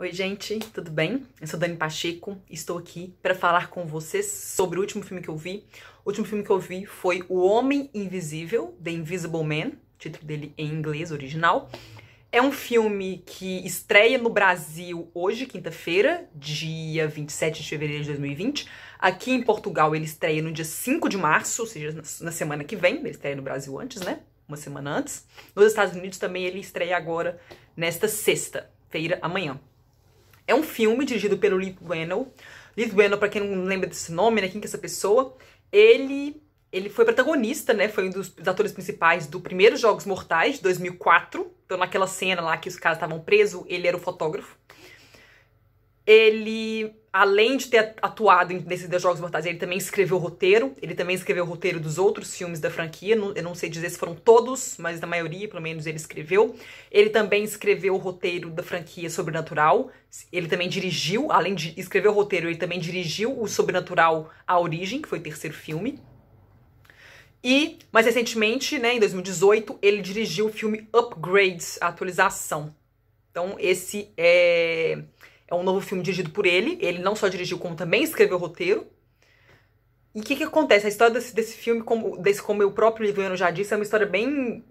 Oi, gente, tudo bem? Eu sou Dani Pacheco, estou aqui para falar com vocês sobre o último filme que eu vi. O último filme que eu vi foi O Homem Invisível, The Invisible Man, título dele em inglês original. É um filme que estreia no Brasil hoje, quinta-feira, dia 27 de fevereiro de 2020. Aqui em Portugal ele estreia no dia 5 de março, ou seja, na semana que vem, ele estreia no Brasil antes, né? Uma semana antes. Nos Estados Unidos também ele estreia agora, nesta sexta-feira, amanhã. É um filme dirigido pelo Lee Whannell. Lee Whannell, pra quem não lembra desse nome, né? Quem que é essa pessoa? Ele, ele foi protagonista, né? Foi um dos, dos atores principais do primeiro Jogos Mortais, de 2004. Então, naquela cena lá que os caras estavam presos, ele era o fotógrafo ele, além de ter atuado nesses dois Jogos Mortais, ele também escreveu o roteiro, ele também escreveu o roteiro dos outros filmes da franquia, eu não sei dizer se foram todos, mas da maioria, pelo menos, ele escreveu. Ele também escreveu o roteiro da franquia Sobrenatural, ele também dirigiu, além de escrever o roteiro, ele também dirigiu o Sobrenatural A Origem, que foi o terceiro filme. E, mais recentemente, né, em 2018, ele dirigiu o filme Upgrades, a atualização. Então, esse é é um novo filme dirigido por ele. Ele não só dirigiu, como também escreveu o roteiro. E o que, que acontece? A história desse, desse filme, como, desse, como o próprio Livro já disse, é uma história bem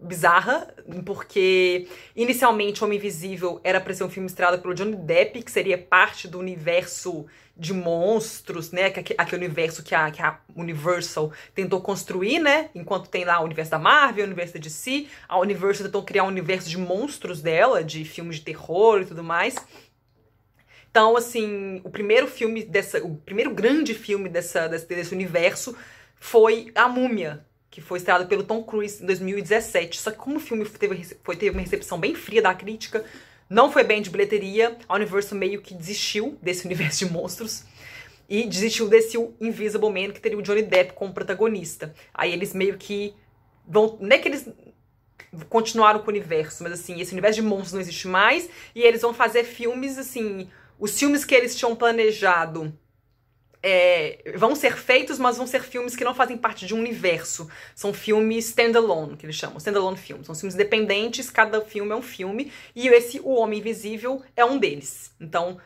bizarra, porque inicialmente Homem Invisível era para ser um filme estrelado pelo Johnny Depp, que seria parte do universo de monstros, né? Aquele universo que a, que a Universal tentou construir, né? Enquanto tem lá o universo da Marvel, o universo da DC, a Universal tentou criar um universo de monstros dela, de filmes de terror e tudo mais. Então, assim, o primeiro filme dessa. O primeiro grande filme dessa, desse, desse universo foi A Múmia, que foi estreado pelo Tom Cruise em 2017. Só que como o filme teve, foi, teve uma recepção bem fria da crítica, não foi bem de bilheteria, a Universo meio que desistiu desse universo de monstros. E desistiu desse Invisible Man, que teria o Johnny Depp como protagonista. Aí eles meio que vão. Não é que eles continuaram com o universo, mas assim, esse universo de monstros não existe mais. E eles vão fazer filmes, assim, os filmes que eles tinham planejado é, vão ser feitos, mas vão ser filmes que não fazem parte de um universo. São filmes standalone, que eles chamam, standalone filmes. São filmes independentes, cada filme é um filme, e esse O Homem Invisível é um deles. Então,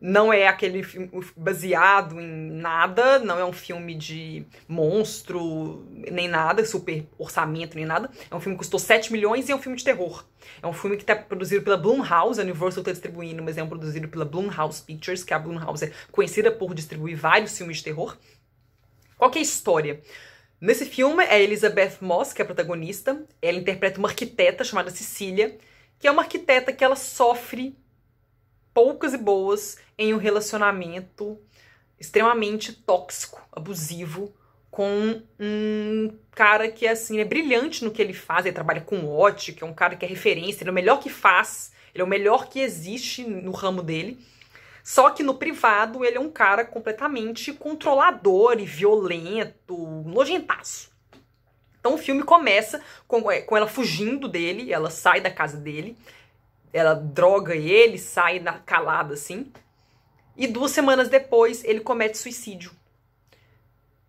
não é aquele filme baseado em nada, não é um filme de monstro, nem nada, super orçamento, nem nada. É um filme que custou 7 milhões e é um filme de terror. É um filme que está produzido pela Blumhouse, a Universal está distribuindo, mas é um produzido pela Blumhouse Pictures, que a Blumhouse é conhecida por distribuir vários filmes de terror. Qual é a história? Nesse filme é Elizabeth Moss, que é a protagonista. Ela interpreta uma arquiteta chamada Cecília, que é uma arquiteta que ela sofre poucas e boas em um relacionamento extremamente tóxico, abusivo, com um cara que é assim, é brilhante no que ele faz, ele trabalha com ótimo, que é um cara que é referência, ele é o melhor que faz, ele é o melhor que existe no ramo dele. Só que no privado ele é um cara completamente controlador e violento, nojentaço. Então o filme começa com, é, com ela fugindo dele, ela sai da casa dele, ela droga ele, sai na calada assim. E duas semanas depois ele comete suicídio.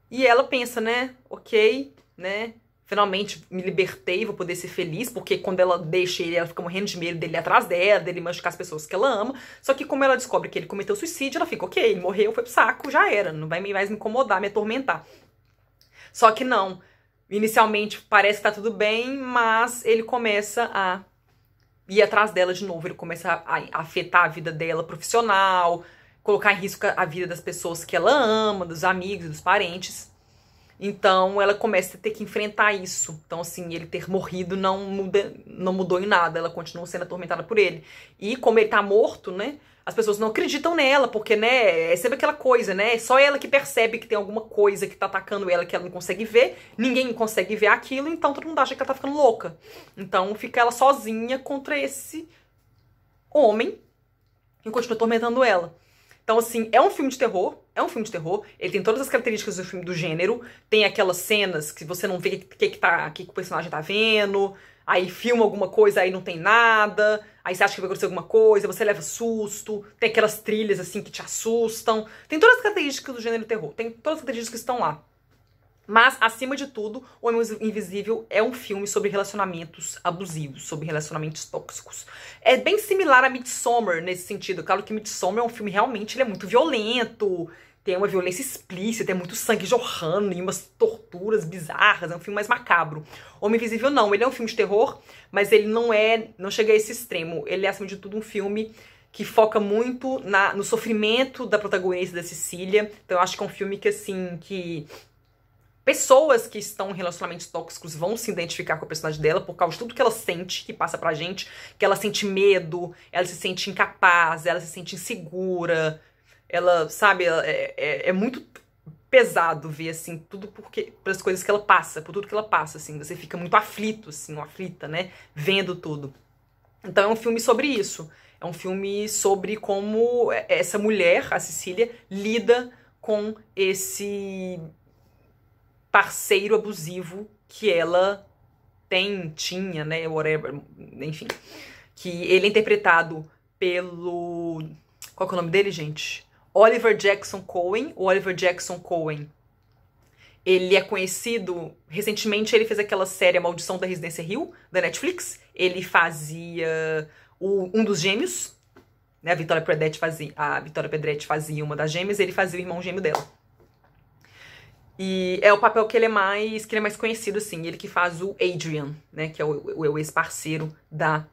E ela pensa, né? Ok, né? Finalmente me libertei, vou poder ser feliz, porque quando ela deixa ele, ela fica morrendo de medo dele atrás dela, dele machucar as pessoas que ela ama. Só que como ela descobre que ele cometeu suicídio, ela fica, ok, ele morreu, foi pro saco, já era, não vai mais me incomodar, me atormentar. Só que não. Inicialmente parece que tá tudo bem, mas ele começa a ir atrás dela de novo, ele começa a afetar a vida dela profissional, colocar em risco a vida das pessoas que ela ama, dos amigos, dos parentes. Então ela começa a ter que enfrentar isso. Então assim, ele ter morrido não muda, não mudou em nada, ela continua sendo atormentada por ele. E como ele tá morto, né? As pessoas não acreditam nela, porque né, é sempre aquela coisa, né? É só ela que percebe que tem alguma coisa que tá atacando ela que ela não consegue ver, ninguém consegue ver aquilo, então todo mundo acha que ela tá ficando louca. Então fica ela sozinha contra esse homem e continua atormentando ela. Então, assim, é um filme de terror, é um filme de terror, ele tem todas as características do filme do gênero, tem aquelas cenas que você não vê o que, que, que, tá, que, que o personagem tá vendo, aí filma alguma coisa, aí não tem nada, aí você acha que vai acontecer alguma coisa, você leva susto, tem aquelas trilhas assim que te assustam, tem todas as características do gênero terror, tem todas as características que estão lá. Mas, acima de tudo, O Homem Invisível é um filme sobre relacionamentos abusivos, sobre relacionamentos tóxicos. É bem similar a Midsommar nesse sentido. Claro que Midsommar é um filme realmente ele é muito violento, tem uma violência explícita, tem muito sangue jorrando e umas torturas bizarras, é um filme mais macabro. Homem Invisível não, ele é um filme de terror, mas ele não é, não chega a esse extremo. Ele é acima de tudo um filme que foca muito na, no sofrimento da protagonista da Cecília. Então eu acho que é um filme que assim, que Pessoas que estão em relacionamentos tóxicos vão se identificar com a personagem dela por causa de tudo que ela sente, que passa pra gente, que ela sente medo, ela se sente incapaz, ela se sente insegura, ela, sabe, ela é, é, é, muito pesado ver, assim, tudo porque, pelas coisas que ela passa, por tudo que ela passa, assim, você fica muito aflito, assim, aflita, né, vendo tudo. Então é um filme sobre isso, é um filme sobre como é, essa mulher, a Cecília, lida com esse parceiro abusivo que ela tem, tinha, né, whatever, enfim. Que ele é interpretado pelo... Qual que é o nome dele, gente? Oliver Jackson Cohen. O Oliver Jackson Cohen, ele é conhecido... Recentemente ele fez aquela série A Maldição da Residência rio da Netflix. Ele fazia o, um dos gêmeos, né? A Vitória Predetti fazia, a Vitória Pedretti fazia uma das gêmeas, ele fazia o irmão gêmeo dela. E é o papel que ele é mais, que ele é mais conhecido, assim. Ele que faz o Adrian, né? Que é o, o, o ex-parceiro da,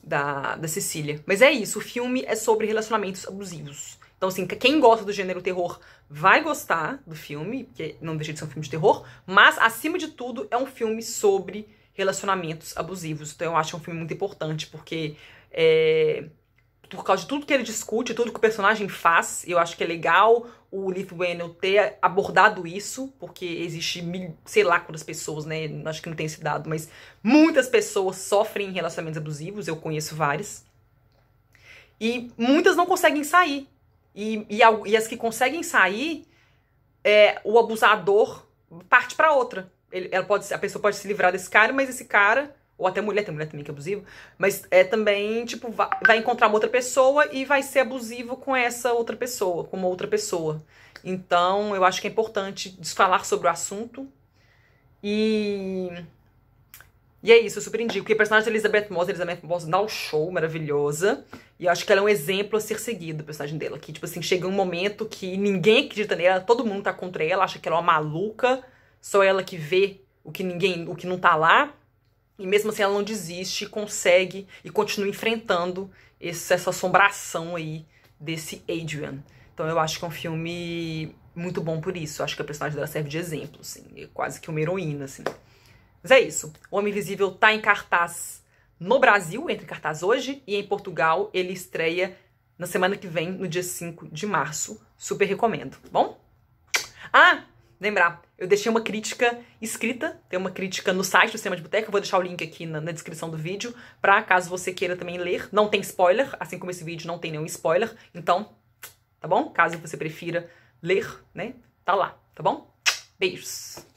da, da Cecília. Mas é isso, o filme é sobre relacionamentos abusivos. Então, assim, quem gosta do gênero terror vai gostar do filme, porque não deixa de ser um filme de terror, mas, acima de tudo, é um filme sobre relacionamentos abusivos. Então, eu acho um filme muito importante, porque é, por causa de tudo que ele discute, tudo que o personagem faz, eu acho que é legal o Leith ter abordado isso, porque existe, mil, sei lá quantas pessoas, né, acho que não tem esse dado, mas muitas pessoas sofrem em relacionamentos abusivos, eu conheço várias, e muitas não conseguem sair, e, e, e as que conseguem sair, é, o abusador parte para outra, ele, ela pode, a pessoa pode se livrar desse cara, mas esse cara ou até mulher, tem mulher também que é abusiva, mas é também, tipo, vai, vai encontrar uma outra pessoa e vai ser abusivo com essa outra pessoa, com uma outra pessoa. Então, eu acho que é importante falar sobre o assunto. E. E é isso, eu super indico. E a personagem da Elizabeth Moss, Elizabeth Moss dá um show maravilhosa. E eu acho que ela é um exemplo a ser seguido, a personagem dela. Que, tipo assim, chega um momento que ninguém acredita nela, todo mundo tá contra ela, acha que ela é uma maluca, só ela que vê o que ninguém, o que não tá lá. E mesmo assim ela não desiste, consegue e continua enfrentando esse, essa assombração aí desse Adrian. Então eu acho que é um filme muito bom por isso. Eu acho que a personagem dela serve de exemplo, assim. É quase que uma heroína, assim. Mas é isso. O Homem Invisível tá em cartaz no Brasil, entre cartaz hoje, e em Portugal ele estreia na semana que vem, no dia 5 de março. Super recomendo, tá bom? Ah, lembrar, eu deixei uma crítica escrita, tem uma crítica no site do Cinema de Boteca, eu vou deixar o link aqui na, na descrição do vídeo, para caso você queira também ler. Não tem spoiler, assim como esse vídeo não tem nenhum spoiler, então, tá bom? Caso você prefira ler, né? Tá lá, tá bom? Beijos!